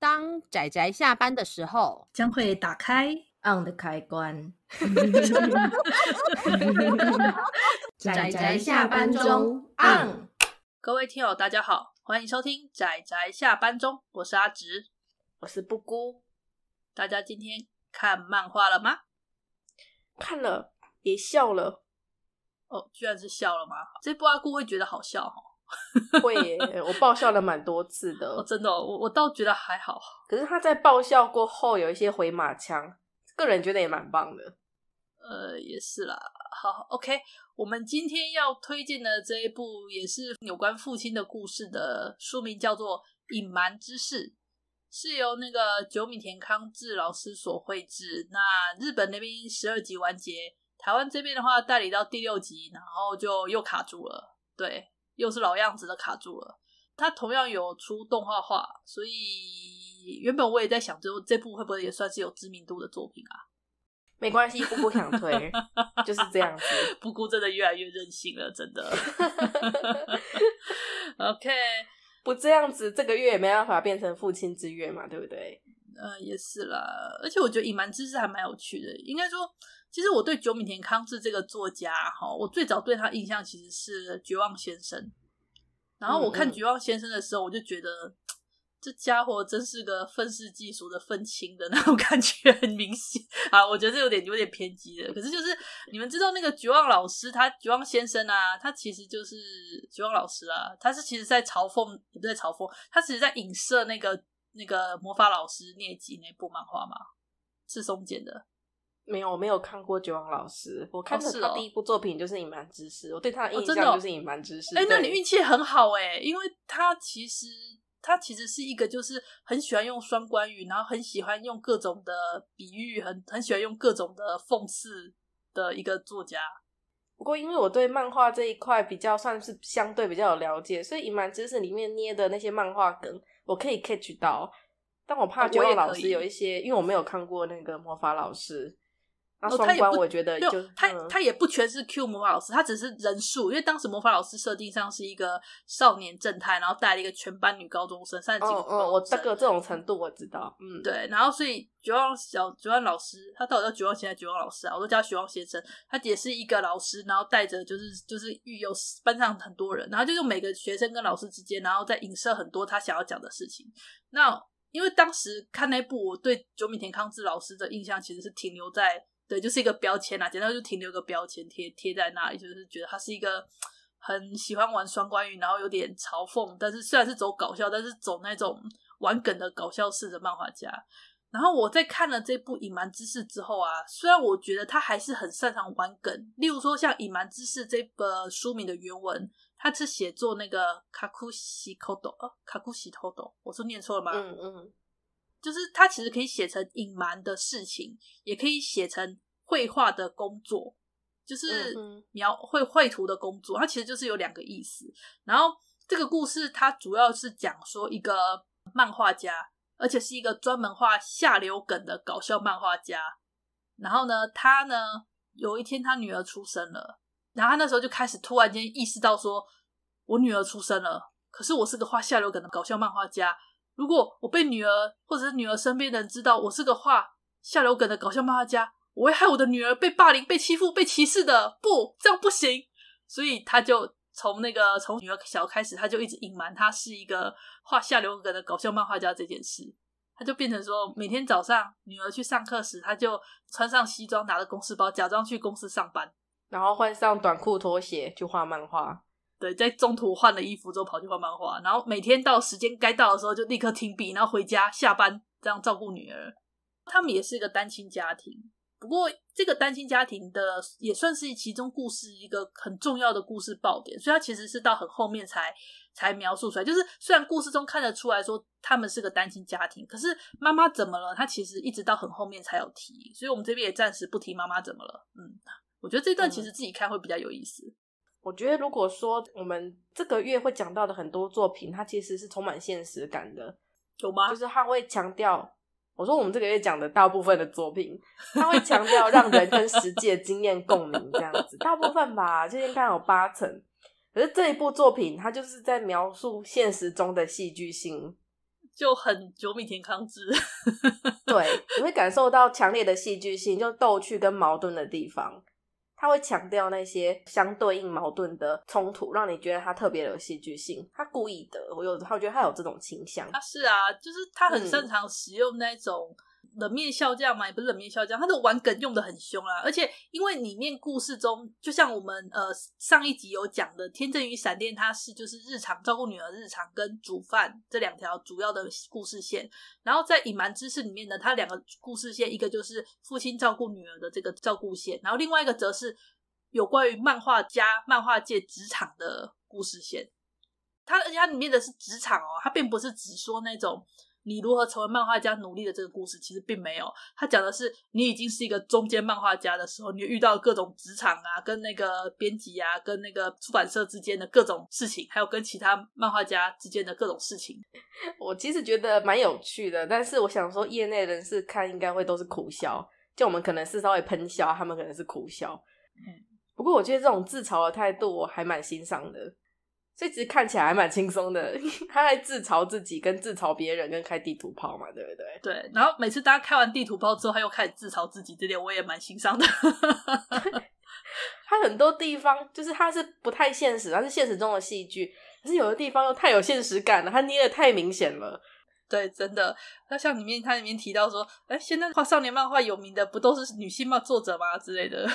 当仔仔下班的时候，将会打开 on 的开关。仔仔下班中 on。各位听友大家好，欢迎收听仔仔下班中，我是阿直，我是布姑。大家今天看漫画了吗？看了，也笑了。哦，居然是笑了吗？这波阿姑会觉得好笑哈。会耶，我爆笑了蛮多次的。真的，我我倒觉得还好。可是他在爆笑过后，有一些回马枪，个人觉得也蛮棒的。呃，也是啦。好，OK，我们今天要推荐的这一部也是有关父亲的故事的书名叫做《隐瞒之事》，是由那个久米田康治老师所绘制。那日本那边十二集完结，台湾这边的话代理到第六集，然后就又卡住了。对。又是老样子的卡住了。它同样有出动画化，所以原本我也在想，就这部会不会也算是有知名度的作品啊？没关系，布布想推 就是这样子。布布真的越来越任性了，真的。OK，不这样子，这个月也没办法变成父亲之月嘛，对不对？呃，也是啦。而且我觉得隐瞒知识还蛮有趣的，应该说。其实我对久米田康治这个作家哈，我最早对他印象其实是《绝望先生》。然后我看《绝望先生》的时候，我就觉得这家伙真是个愤世嫉俗的愤青的 那种感觉，很明显啊。我觉得这有点有点偏激的。可是就是你们知道那个绝望老师，他绝望先生啊，他其实就是绝望老师啊。他是其实在嘲讽，也不在嘲讽，他其实在影射那个那个魔法老师聂吉那部漫画吗？是松简的。没有，我没有看过绝望老师。我看的他第一部作品就是《隐瞒知识》，我对他的印象就是《隐瞒知识》。哎，那你运气很好哎，因为他其实他其实是一个就是很喜欢用双关语，然后很喜欢用各种的比喻，很很喜欢用各种的讽刺的一个作家。不过因为我对漫画这一块比较算是相对比较有了解，所以《隐瞒知识》里面捏的那些漫画梗我可以 catch 到，但我怕绝望老师有一些，因为我没有看过那个魔法老师。他也不，我觉得就他他也不全是 Q 魔法老师，他只是人数，因为当时魔法老师设定上是一个少年正太，然后带了一个全班女高中生。三十几哦哦，我这个这种程度我知道，嗯，对。然后所以绝望小绝望老师，他到底叫绝望先生、绝望老师啊？我都叫绝望先生。他也是一个老师，然后带着就是就是育有班上很多人，然后就用每个学生跟老师之间，然后再影射很多他想要讲的事情。那因为当时看那部，我对久米田康治老师的印象其实是停留在。对，就是一个标签啦，简单就停留个标签，贴贴在那里，就是觉得他是一个很喜欢玩双关语，然后有点嘲讽，但是虽然是走搞笑，但是走那种玩梗的搞笑式的漫画家。然后我在看了这部《隐瞒之事》之后啊，虽然我觉得他还是很擅长玩梗，例如说像《隐瞒之事》这个书名的原文，他是写作那个卡库西口斗，哦，卡库西头斗，我说念错了吗？嗯嗯。就是它其实可以写成隐瞒的事情，也可以写成绘画的工作，就是描绘绘图的工作。它其实就是有两个意思。然后这个故事它主要是讲说一个漫画家，而且是一个专门画下流梗的搞笑漫画家。然后呢，他呢有一天他女儿出生了，然后他那时候就开始突然间意识到说，我女儿出生了，可是我是个画下流梗的搞笑漫画家。如果我被女儿或者是女儿身边人知道我是个画下流梗的搞笑漫画家，我会害我的女儿被霸凌、被欺负、被歧视的。不，这样不行。所以他就从那个从女儿小开始，他就一直隐瞒他是一个画下流梗的搞笑漫画家这件事。他就变成说，每天早上女儿去上课时，他就穿上西装，拿着公司包，假装去公司上班，然后换上短裤拖鞋去画漫画。对，在中途换了衣服之后，跑去画漫画，然后每天到时间该到的时候，就立刻停笔，然后回家下班，这样照顾女儿。他们也是一个单亲家庭，不过这个单亲家庭的也算是其中故事一个很重要的故事爆点，所以他其实是到很后面才才描述出来。就是虽然故事中看得出来说他们是个单亲家庭，可是妈妈怎么了？他其实一直到很后面才有提，所以我们这边也暂时不提妈妈怎么了。嗯，我觉得这段其实自己看会比较有意思。我觉得，如果说我们这个月会讲到的很多作品，它其实是充满现实感的，有吗？就是他会强调，我说我们这个月讲的大部分的作品，他会强调让人跟实际经验共鸣这样子，大部分吧，最应看有八成。可是这一部作品，它就是在描述现实中的戏剧性，就很九米田康之，对，你会感受到强烈的戏剧性，就逗趣跟矛盾的地方。他会强调那些相对应矛盾的冲突，让你觉得他特别有戏剧性。他故意的，我有他觉得他有这种倾向。他是啊，就是他很擅长使用那种。冷面笑匠嘛，也不是冷面笑匠，他的玩梗用的很凶啊。而且因为里面故事中，就像我们呃上一集有讲的，天正与闪电，他是就是日常照顾女儿、日常跟煮饭这两条主要的故事线。然后在隐瞒知识里面呢，他两个故事线，一个就是父亲照顾女儿的这个照顾线，然后另外一个则是有关于漫画家、漫画界职场的故事线。他而且它里面的是职场哦，它并不是只说那种。你如何成为漫画家？努力的这个故事其实并没有，他讲的是你已经是一个中间漫画家的时候，你遇到各种职场啊，跟那个编辑啊，跟那个出版社之间的各种事情，还有跟其他漫画家之间的各种事情。我其实觉得蛮有趣的，但是我想说，业内人士看应该会都是苦笑。就我们可能是稍微喷笑，他们可能是苦笑。不过我觉得这种自嘲的态度，我还蛮欣赏的。所以其实看起来还蛮轻松的，他在自嘲自己，跟自嘲别人，跟开地图炮嘛，对不对？对。然后每次大家开完地图炮之后，他又开始自嘲自己，这点我也蛮欣赏的。他很多地方就是他是不太现实，他是现实中的戏剧，可是有的地方又太有现实感了，他捏的太明显了。对，真的。他像里面他里面提到说，哎，现在画少年漫画有名的不都是女性漫作者吗之类的？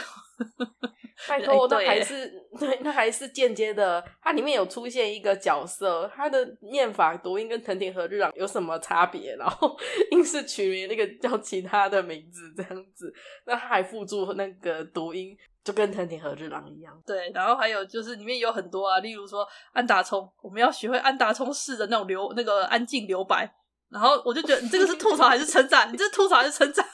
拜 托，那还是 对，那还是间接的。它里面有出现一个角色，他的念法读音跟藤田和日朗有什么差别？然后 硬是取名那个叫其他的名字，这样子。那他还附注那个读音，就跟藤田和日朗一样。对，然后还有就是里面有很多啊，例如说安达充，我们要学会安达充式的那种留那个安静留白。然后我就觉得，你这个是吐槽还是称赞？你这吐槽还是称赞？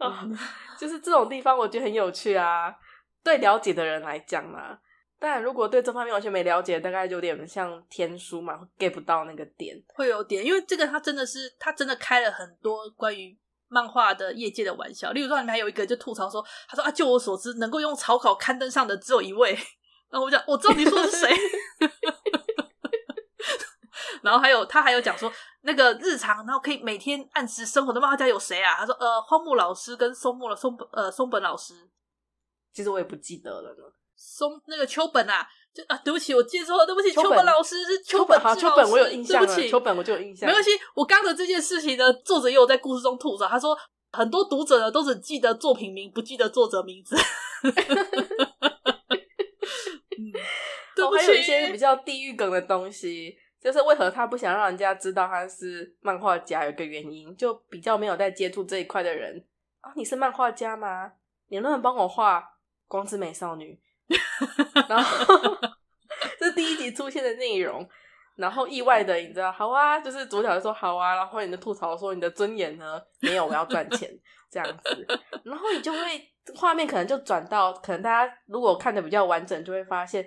啊，就是这种地方，我觉得很有趣啊。对了解的人来讲嘛，但如果对这方面完全没了解，大概有点像天书嘛，get 不到那个点，会有点。因为这个，他真的是，他真的开了很多关于漫画的业界的玩笑。例如说，里面还有一个就吐槽说，他说啊，就我所知，能够用草稿刊登上的只有一位。然后我讲，我知道你说的是谁。然后还有他还有讲说那个日常，然后可以每天按时生活的漫画家有谁啊？他说呃，荒木老师跟松木了松呃松本老师，其实我也不记得了。松那个秋本啊，就啊，对不起，我记错了，对不起。秋本老师是秋本，好秋本，我有印象了。秋本我就有印象。没关系，我刚的这件事情呢，作者也有在故事中吐槽，他说很多读者呢都只记得作品名，不记得作者名字。嗯，我还有一些比较地狱梗的东西。就是为何他不想让人家知道他是漫画家，有一个原因，就比较没有在接触这一块的人啊。你是漫画家吗？你能不能帮我画光之美少女？然后这第一集出现的内容，然后意外的，你知道，好啊，就是主角就说好啊，然后你就吐槽说你的尊严呢没有，我要赚钱这样子，然后你就会画面可能就转到，可能大家如果看的比较完整，就会发现。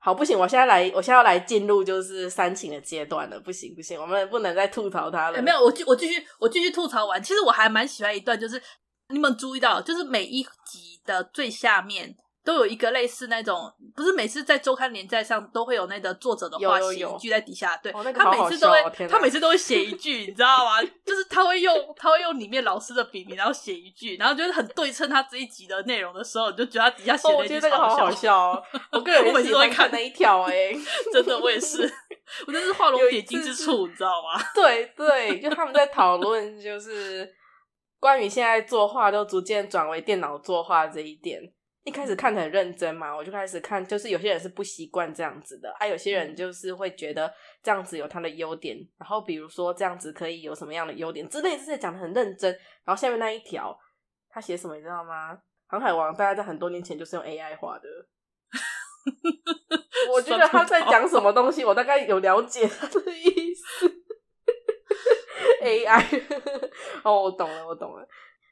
好，不行，我现在来，我现在要来进入就是煽情的阶段了，不行不行，我们不能再吐槽他了。没有，我继我继续我继续吐槽完。其实我还蛮喜欢一段，就是你们注意到，就是每一集的最下面。都有一个类似那种，不是每次在周刊连载上都会有那个作者的话写一句在底下。对，他每次都会，他每次都会写一句，你知道吗？就是他会用他会用里面老师的笔名，然后写一句，然后就是很对称。他这一集的内容的时候，你就觉得他底下写的一句，我觉得这个好好笑。哦我个人每次都会看那一条，哎，真的，我也是，我真是画龙点睛之处，你知道吗？对对，就他们在讨论，就是关于现在作画都逐渐转为电脑作画这一点。一开始看的很认真嘛，我就开始看，就是有些人是不习惯这样子的，哎，有些人就是会觉得这样子有他的优点，然后比如说这样子可以有什么样的优点之类之类讲的很认真，然后下面那一条他写什么你知道吗？航海王大家在很多年前就是用 AI 画的，我觉得他在讲什么东西，我大概有了解他的意思，AI 哦，我懂了，我懂了，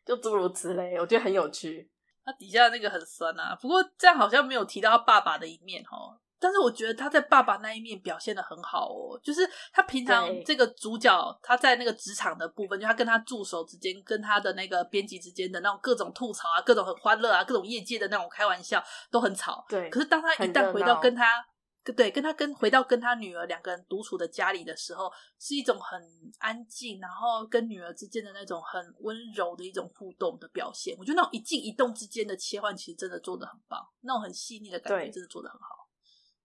就诸如此类，我觉得很有趣。他底下那个很酸呐，不过这样好像没有提到他爸爸的一面哦。但是我觉得他在爸爸那一面表现的很好哦，就是他平常这个主角他在那个职场的部分，就他跟他助手之间、跟他的那个编辑之间的那种各种吐槽啊、各种很欢乐啊、各种业界的那种开玩笑都很吵。对，可是当他一旦回到跟他。对跟他跟回到跟他女儿两个人独处的家里的时候，是一种很安静，然后跟女儿之间的那种很温柔的一种互动的表现。我觉得那种一静一动之间的切换，其实真的做的很棒，那种很细腻的感觉真的做的很好。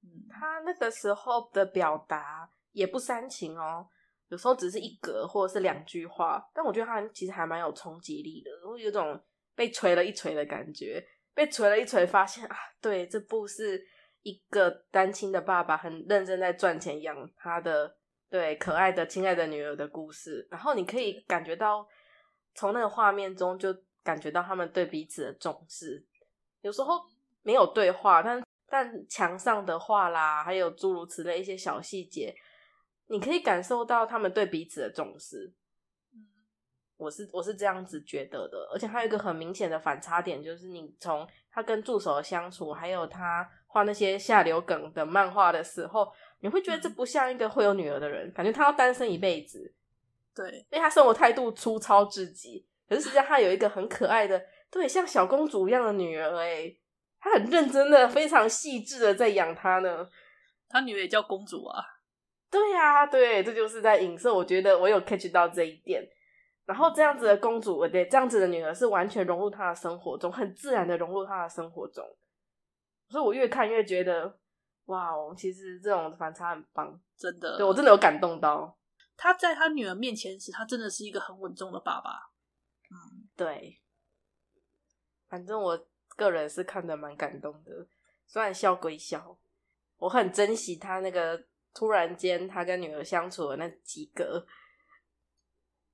嗯，他那个时候的表达也不煽情哦，有时候只是一格或者是两句话，但我觉得他其实还蛮有冲击力的，我有种被锤了一锤的感觉，被锤了一锤，发现啊，对，这部是。一个单亲的爸爸很认真在赚钱养他的对可爱的、亲爱的女儿的故事，然后你可以感觉到从那个画面中就感觉到他们对彼此的重视。有时候没有对话，但但墙上的画啦，还有诸如此类一些小细节，你可以感受到他们对彼此的重视。我是我是这样子觉得的，而且还有一个很明显的反差点，就是你从他跟助手的相处，还有他。画那些下流梗的漫画的时候，你会觉得这不像一个会有女儿的人，感觉他要单身一辈子。对，因为他生活态度粗糙至极。可是实际上，他有一个很可爱的，对，像小公主一样的女儿。诶他很认真的，非常细致的在养她呢。他女儿也叫公主啊。对呀，对，这就是在影射。我觉得我有 catch 到这一点。然后这样子的公主，对，这样子的女儿是完全融入她的生活中，很自然的融入她的生活中。所以，我越看越觉得，哇哦，其实这种反差很棒，真的。对我真的有感动到。他在他女儿面前时，他真的是一个很稳重的爸爸。嗯，对。反正我个人是看的蛮感动的，虽然笑归笑，我很珍惜他那个突然间他跟女儿相处的那几个。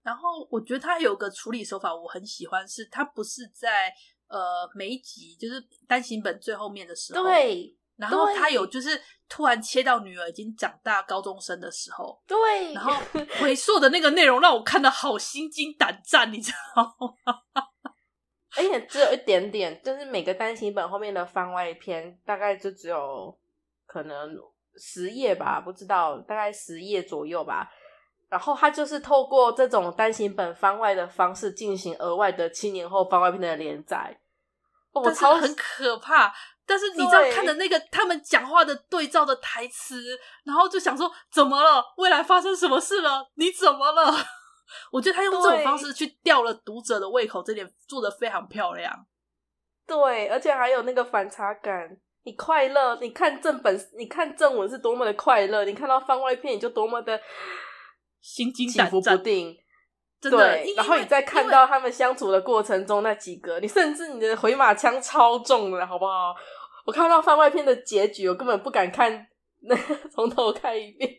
然后，我觉得他有个处理手法我很喜欢，是他不是在。呃，每一集就是单行本最后面的时候，对，然后他有就是突然切到女儿已经长大高中生的时候，对，然后回溯的那个内容让我看的好心惊胆战，你知道吗？而且只有一点点，就是每个单行本后面的番外篇，大概就只有可能十页吧，不知道，大概十页左右吧。然后他就是透过这种单行本番外的方式进行额外的七年后番外篇的连载，我超很可怕。但是你知道看的那个他们讲话的对照的台词，然后就想说怎么了？未来发生什么事了？你怎么了？我觉得他用这种方式去吊了读者的胃口，这点做的非常漂亮。对，而且还有那个反差感。你快乐，你看正本，你看正文是多么的快乐，你看到番外篇你就多么的。心惊胆战不定，对，然后你在看到他们相处的过程中那几个，你甚至你的回马枪超重了，好不好？我看到番外篇的结局，我根本不敢看，从头看一遍。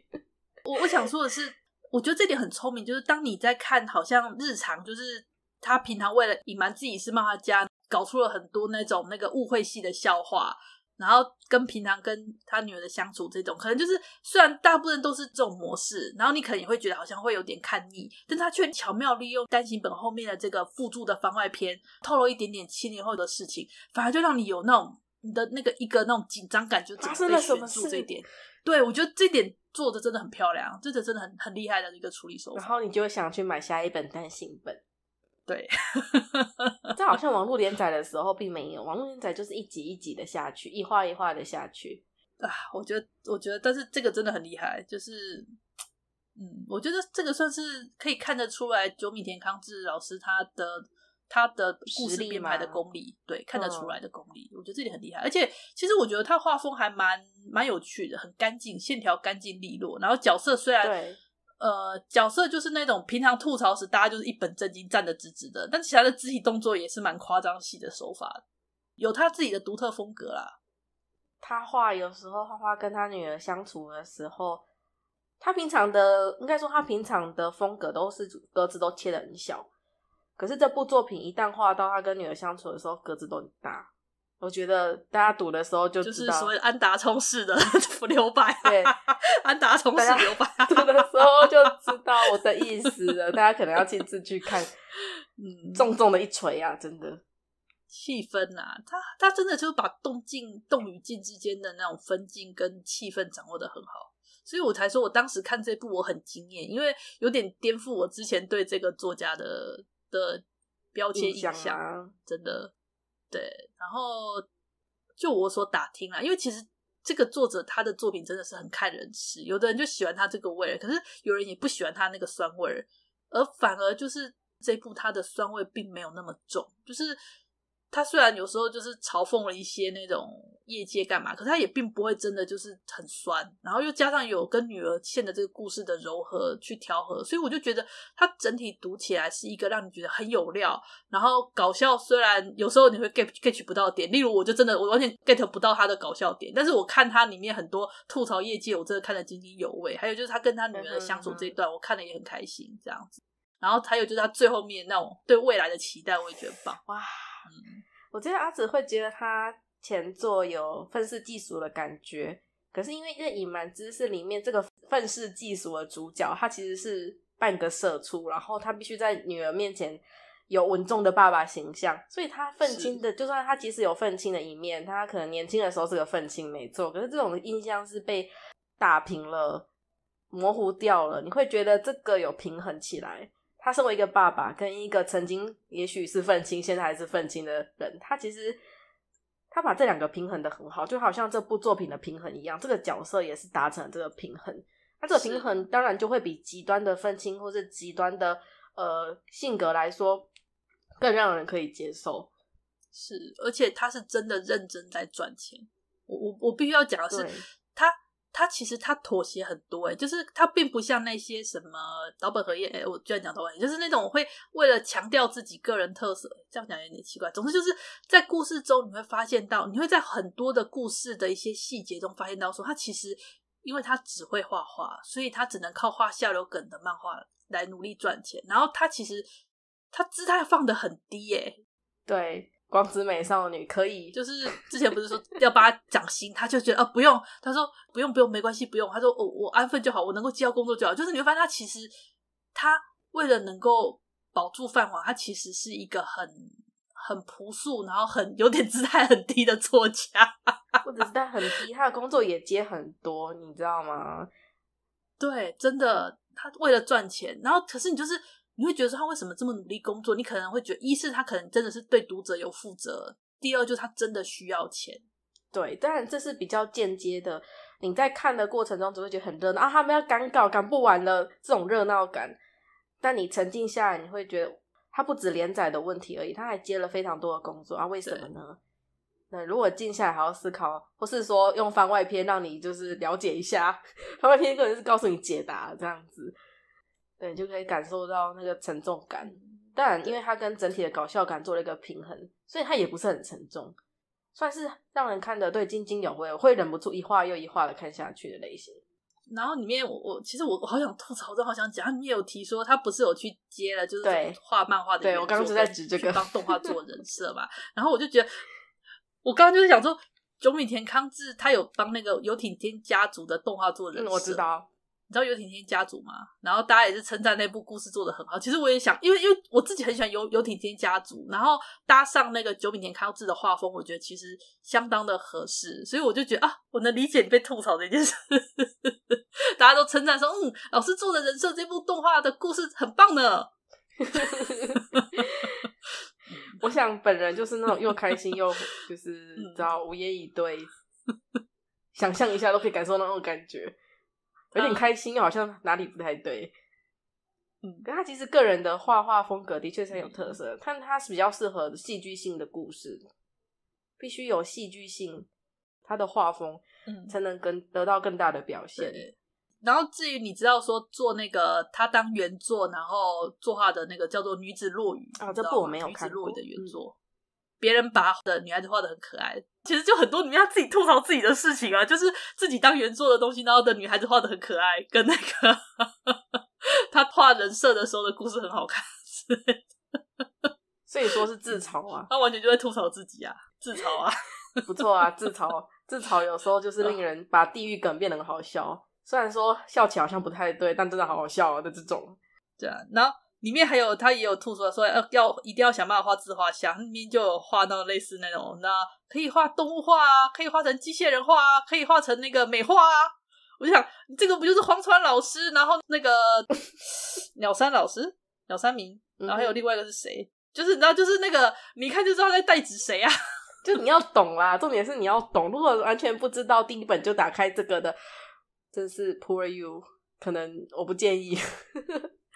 我我想说的是，我觉得这点很聪明，就是当你在看，好像日常，就是他平常为了隐瞒自己是漫画家，搞出了很多那种那个误会系的笑话。然后跟平常跟他女儿的相处这种，可能就是虽然大部分都是这种模式，然后你可能也会觉得好像会有点看腻，但他却巧妙利用单行本后面的这个附注的番外篇，透露一点点七年后的事情，反而就让你有那种你的那个一个那种紧张感就觉，被悬住这一点。对，我觉得这点做的真的很漂亮，这个真的很很厉害的一个处理手法。然后你就会想去买下一本单行本。对，这好像网络连载的时候并没有，网络连载就是一集一集的下去，一画一画的下去啊。我觉得，我觉得，但是这个真的很厉害，就是，嗯，我觉得这个算是可以看得出来九米田康志老师他的他的故事编排的功力，对，看得出来的功力，我觉得这里很厉害。而且，其实我觉得他画风还蛮蛮有趣的，很干净，线条干净利落，然后角色虽然对。呃，角色就是那种平常吐槽时，大家就是一本正经站的直直的，但其他的肢体动作也是蛮夸张戏的手法，有他自己的独特风格啦。他画有时候画画跟他女儿相处的时候，他平常的应该说他平常的风格都是格子都切的很小，可是这部作品一旦画到他跟女儿相处的时候，格子都很大。我觉得大家赌的时候就就是所谓安达充式的 留白。对，安达充式的留白。赌的时候就知道我的意思了。大家可能要亲自去看，嗯，重重的一锤啊，真的气氛啊，他他真的就是把动静、动与静之间的那种分镜跟气氛掌握的很好，所以我才说，我当时看这部我很惊艳，因为有点颠覆我之前对这个作家的的标签印象，真的对。然后，就我所打听了，因为其实这个作者他的作品真的是很看人吃，有的人就喜欢他这个味儿，可是有人也不喜欢他那个酸味儿，而反而就是这部他的酸味并没有那么重，就是他虽然有时候就是嘲讽了一些那种。业界干嘛？可是他也并不会真的就是很酸，然后又加上有跟女儿线的这个故事的柔和去调和，所以我就觉得他整体读起来是一个让你觉得很有料，然后搞笑。虽然有时候你会 get g e t 不到点，例如我就真的我完全 get 不到他的搞笑点，但是我看他里面很多吐槽业界，我真的看得津津有味。还有就是他跟他女儿的相处这一段，我看的也很开心这样子。然后还有就是他最后面那种对未来的期待，我也觉得棒哇。嗯，我这得阿紫会觉得他。前作有愤世嫉俗的感觉，可是因为在隐瞒知识里面，这个愤世嫉俗的主角，他其实是半个社畜，然后他必须在女儿面前有稳重的爸爸形象，所以他愤青的，就算他即使有愤青的一面，他可能年轻的时候是个愤青没做，可是这种印象是被打平了、模糊掉了，你会觉得这个有平衡起来。他身为一个爸爸，跟一个曾经也许是愤青，现在还是愤青的人，他其实。他把这两个平衡的很好，就好像这部作品的平衡一样，这个角色也是达成这个平衡。他这个平衡当然就会比极端的愤青或是极端的呃性格来说，更让人可以接受。是，而且他是真的认真在赚钱。我我我必须要讲的是。他其实他妥协很多哎，就是他并不像那些什么老本和叶哎，我居然讲到，板，就是那种会为了强调自己个人特色，这样讲有点奇怪。总之就是在故事中你会发现到，你会在很多的故事的一些细节中发现到，说他其实因为他只会画画，所以他只能靠画下流梗的漫画来努力赚钱。然后他其实他姿态放的很低哎，对。光子美少女可以，就是之前不是说要帮他掌心，他就觉得啊不用，他说不用不用没关系不用，他说我我安分就好，我能够接到工作就好。就是你会发现，他其实他为了能够保住饭碗，他其实是一个很很朴素，然后很有点姿态很低的作家，或者姿态很低，他的工作也接很多，你知道吗？对，真的，他为了赚钱，然后可是你就是。你会觉得说他为什么这么努力工作？你可能会觉得，一是他可能真的是对读者有负责，第二就是他真的需要钱。对，当然这是比较间接的。你在看的过程中只会觉得很热闹啊，他们要赶稿赶不完了，这种热闹感。但你沉浸下来，你会觉得他不止连载的问题而已，他还接了非常多的工作啊？为什么呢？那如果静下来好好思考，或是说用番外篇让你就是了解一下，番外篇可能是告诉你解答这样子。对，就可以感受到那个沉重感。但然，因为它跟整体的搞笑感做了一个平衡，所以它也不是很沉重，算是让人看得对津津有味，会忍不住一画又一画的看下去的类型。然后里面，我我其实我我好想吐槽，我好想讲你你有提说他不是有去接了，就是画漫画的。对，我刚刚是在指这个帮动画做人设嘛。然后我就觉得，我刚刚就是想说，九尾田康志他有帮那个游艇天家族的动画做人设。你知道《游艇天家族》吗？然后大家也是称赞那部故事做的很好。其实我也想，因为因为我自己很喜欢《游游艇天家族》，然后搭上那个久品田康志的画风，我觉得其实相当的合适。所以我就觉得啊，我能理解你被吐槽这件事。大家都称赞说：“嗯，老师做的人设，这部动画的故事很棒呢。”我想，本人就是那种又开心又就是知道无言以对，想象一下都可以感受那种感觉。有点开心，好像哪里不太对。嗯，但他其实个人的画画风格的确很有特色，但他是比较适合戏剧性的故事，必须有戏剧性，他的画风才能跟得到更大的表现。然后至于你知道说做那个他当原作，然后作画的那个叫做女子落雨啊，这部我没有看女子落雨的原作。别人把的女孩子画的很可爱，其实就很多。你要自己吐槽自己的事情啊，就是自己当原作的东西，然后的女孩子画的很可爱，跟那个他 画人设的时候的故事很好看，所以说是自嘲啊。他 完全就会吐槽自己啊，自嘲啊，不错啊，自嘲，自嘲有时候就是令人把地狱梗变得很好笑。虽然说笑起来好像不太对，但真的好好笑的这种。对啊，然后。里面还有他也有吐出来说要要一定要想办法画自画像，后面就有画那种类似那种，那可以画动物画啊，可以画成机械人画啊，可以画成那个美化啊。我就想这个不就是黄川老师，然后那个鸟山老师鸟山明，然后还有另外一个是谁？就是你知道就是那个你看就知道在代指谁啊，就你要懂啦。重点是你要懂，如果完全不知道第一本就打开这个的，真是 poor you，可能我不建议。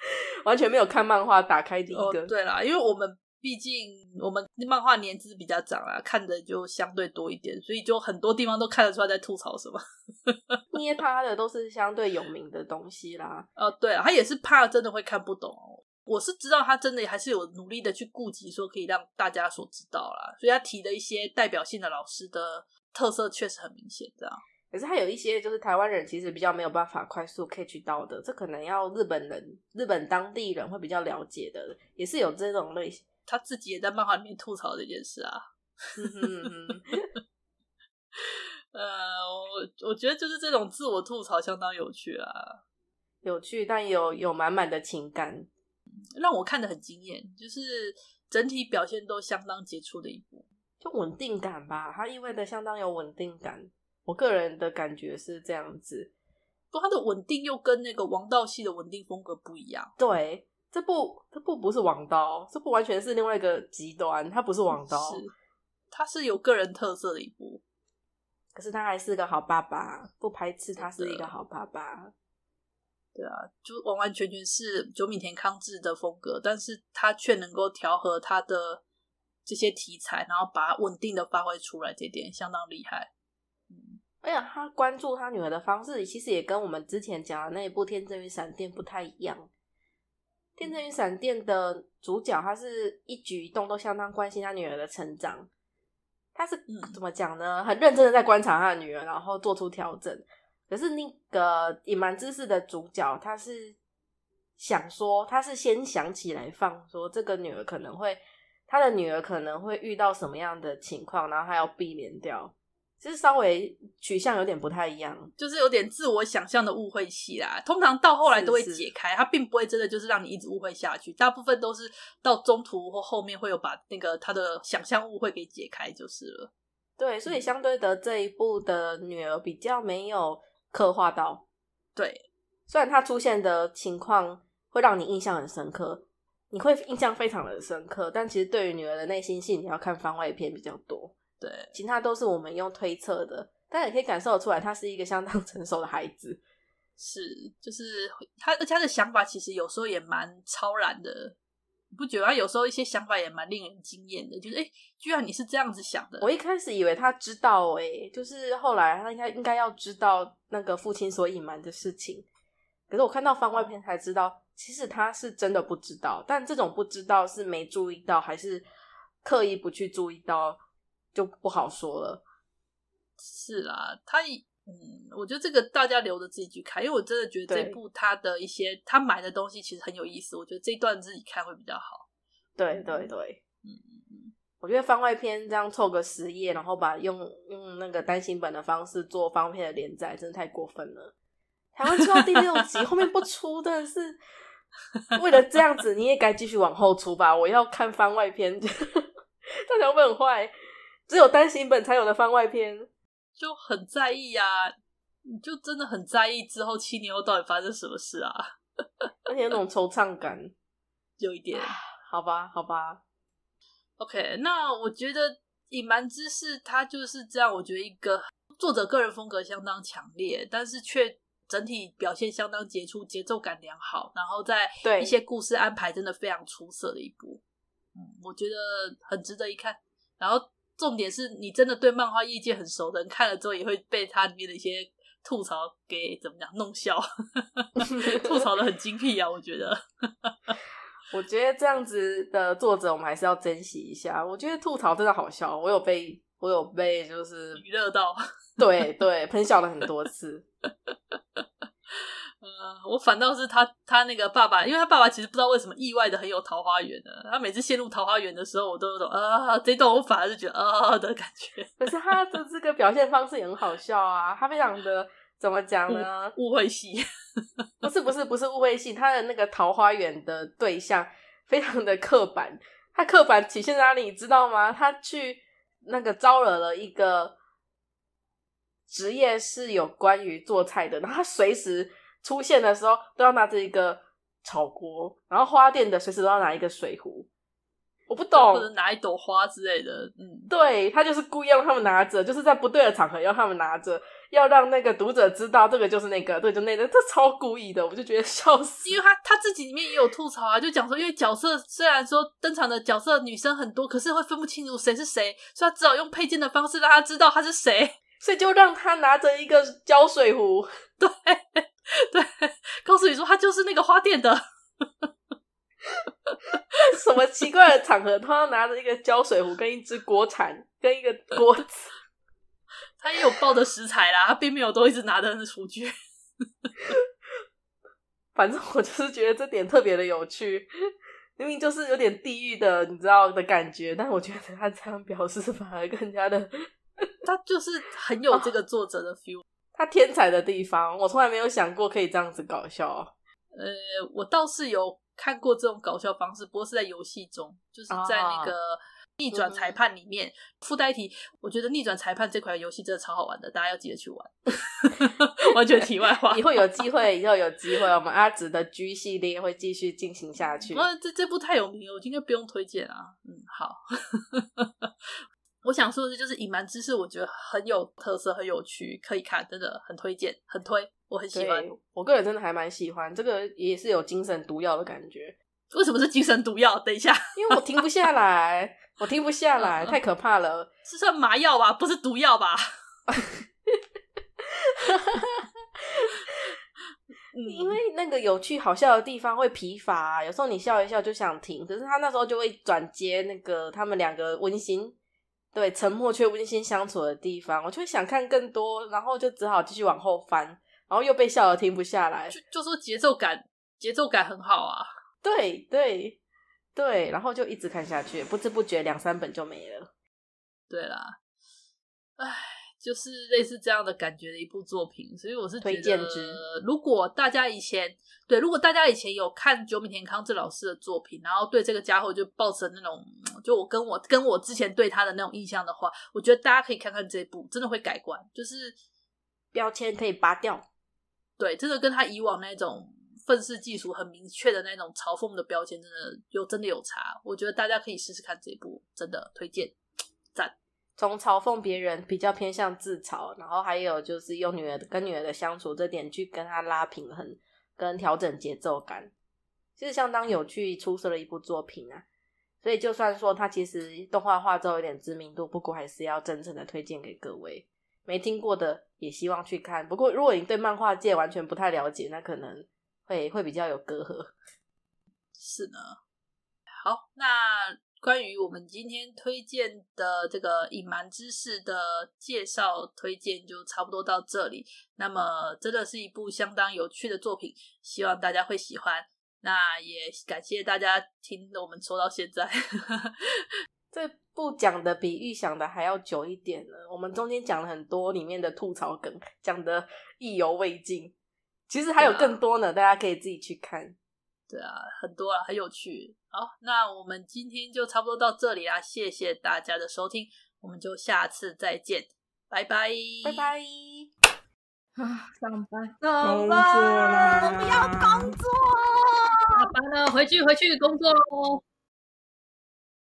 完全没有看漫画，打开第一个。对啦，因为我们毕竟我们漫画年资比较长啦，看的就相对多一点，所以就很多地方都看得出来在吐槽什么。捏他的都是相对有名的东西啦。哦，对他也是怕真的会看不懂。我是知道他真的还是有努力的去顾及，说可以让大家所知道啦。所以他提的一些代表性的老师的特色确实很明显这样。可是还有一些就是台湾人其实比较没有办法快速 catch 到的，这可能要日本人、日本当地人会比较了解的，也是有这种类型。他自己也在漫画里面吐槽这件事啊。呃，我我觉得就是这种自我吐槽相当有趣啊，有趣但有有满满的情感，让我看的很惊艳。就是整体表现都相当杰出的一部，就稳定感吧，它意味的相当有稳定感。我个人的感觉是这样子，不，他的稳定又跟那个王道系的稳定风格不一样。对，这部这部不是王道，这部完全是另外一个极端，他不是王道，他是有个人特色的一部。可是他还是个好爸爸，不排斥他是一个好爸爸。对啊，就完完全全是久米田康治的风格，但是他却能够调和他的这些题材，然后把它稳定的发挥出来，这点相当厉害。而且他关注他女儿的方式，其实也跟我们之前讲的那一部《天真与闪电》不太一样。《天真与闪电》的主角，他是一举一动都相当关心他女儿的成长，他是怎么讲呢？很认真的在观察他的女儿，然后做出调整。可是那个隐瞒知识的主角，他是想说，他是先想起来放说，这个女儿可能会，他的女儿可能会遇到什么样的情况，然后他要避免掉。其实稍微取向有点不太一样，就是有点自我想象的误会戏啦。通常到后来都会解开，他并不会真的就是让你一直误会下去。大部分都是到中途或后面会有把那个他的想象误会给解开就是了。对，所以相对的这一部的女儿比较没有刻画到。对，虽然她出现的情况会让你印象很深刻，你会印象非常的深刻，但其实对于女儿的内心戏，你要看番外篇比较多。对，其他都是我们用推测的，但也可以感受得出来，他是一个相当成熟的孩子。是，就是他，而且他的想法其实有时候也蛮超然的，不觉得。有时候一些想法也蛮令人惊艳的，就是哎，居然你是这样子想的。我一开始以为他知道，哎，就是后来他应该应该要知道那个父亲所隐瞒的事情。可是我看到番外篇才知道，其实他是真的不知道。但这种不知道是没注意到，还是刻意不去注意到？就不好说了，是啦，他嗯，我觉得这个大家留着自己去看，因为我真的觉得这部他的一些他买的东西其实很有意思，我觉得这一段自己看会比较好。对对对，嗯我觉得番外篇这样凑个十页，然后把用用那个单行本的方式做番片的连载，真的太过分了。台湾出到第六集后面不出，但是为了这样子，你也该继续往后出吧？我要看番外篇，赵 小会很坏。只有单行本才有的番外篇，就很在意呀！你就真的很在意之后七年后到底发生什么事啊？而且有那种惆怅感，有一点。好吧，好吧。OK，那我觉得《隐瞒之事》它就是这样，我觉得一个作者个人风格相当强烈，但是却整体表现相当杰出，节奏感良好，然后在一些故事安排真的非常出色的一部。嗯，我觉得很值得一看。然后。重点是你真的对漫画业界很熟的人看了之后也会被它里面的一些吐槽给怎么讲弄笑，吐槽的很精辟啊！我觉得，我觉得这样子的作者我们还是要珍惜一下。我觉得吐槽真的好笑，我有被我有被就是娱乐到，对对，喷笑了很多次。呃，我反倒是他他那个爸爸，因为他爸爸其实不知道为什么意外的很有桃花源呢，他每次陷入桃花源的时候，我都有种啊，这段我反而是觉得啊的感觉。可是他的这个表现方式也很好笑啊，他非常的怎么讲呢？误会戏？不是不是不是误会戏，他的那个桃花源的对象非常的刻板，他刻板体现在哪里你知道吗？他去那个招惹了一个职业是有关于做菜的，然后他随时。出现的时候都要拿着一个炒锅，然后花店的随时都要拿一个水壶。我不懂，或者拿一朵花之类的。嗯，对他就是故意让他们拿着，就是在不对的场合要他们拿着，要让那个读者知道这个就是那个，对，就那个，他超故意的，我就觉得笑死。因为他他自己里面也有吐槽啊，就讲说因为角色虽然说登场的角色女生很多，可是会分不清楚谁是谁，所以他只好用配件的方式让他知道他是谁，所以就让他拿着一个胶水壶。对。对，告诉你说他就是那个花店的。什么奇怪的场合，他拿着一个胶水壶，跟一只锅铲，跟一个锅子。他也有抱着食材啦，他并没有都一直拿着厨具。反正我就是觉得这点特别的有趣，明明就是有点地狱的，你知道的感觉，但我觉得他这样表示反而更加的，他就是很有这个作者的 feel。他天才的地方，我从来没有想过可以这样子搞笑。呃，我倒是有看过这种搞笑方式，不过是在游戏中，就是在那个逆转裁判里面附带题。我觉得逆转裁判这款游戏真的超好玩的，大家要记得去玩。完全题外话，以后有机会，以后有机会，我们阿紫的 G 系列会继续进行下去。这这部太有名了，我今天不用推荐啊。嗯，好。我想说的就是隐瞒知识，我觉得很有特色，很有趣，可以看，真的很推荐，很推，我很喜欢。我个人真的还蛮喜欢这个，也是有精神毒药的感觉。为什么是精神毒药？等一下，因为我停不下来，我停不下来，太可怕了。是算麻药吧？不是毒药吧？因为那个有趣好笑的地方会疲乏，有时候你笑一笑就想停，可是他那时候就会转接那个他们两个温馨。对，沉默却温馨相处的地方，我就会想看更多，然后就只好继续往后翻，然后又被笑得停不下来。就就说节奏感，节奏感很好啊。对对对，然后就一直看下去，不知不觉两三本就没了。对啦，唉。就是类似这样的感觉的一部作品，所以我是推荐之。如果大家以前对，如果大家以前有看久米田康治老师的作品，然后对这个家伙就抱成那种，就我跟我跟我之前对他的那种印象的话，我觉得大家可以看看这部，真的会改观，就是标签可以拔掉。对，真的跟他以往那种愤世嫉俗、很明确的那种嘲讽的标签，真的有真的有差。我觉得大家可以试试看这部，真的推荐，赞。从嘲讽别人比较偏向自嘲，然后还有就是用女儿跟女儿的相处这点去跟他拉平衡、跟调整节奏感，其实相当有趣出色的一部作品啊。所以就算说他其实动画化之后有点知名度，不过还是要真诚的推荐给各位没听过的，也希望去看。不过如果你对漫画界完全不太了解，那可能会会比较有隔阂。是呢，好，那。关于我们今天推荐的这个隐瞒知识的介绍推荐就差不多到这里。那么，真的是一部相当有趣的作品，希望大家会喜欢。那也感谢大家听我们说到现在，这部讲的比预想的还要久一点呢。我们中间讲了很多里面的吐槽梗，讲的意犹未尽。其实还有更多呢，大家可以自己去看。对啊，很多啊，很有趣。好，那我们今天就差不多到这里啦，谢谢大家的收听，我们就下次再见，拜拜，拜拜。啊，上班，上班，我不要工作，下班了，回去，回去工作喽。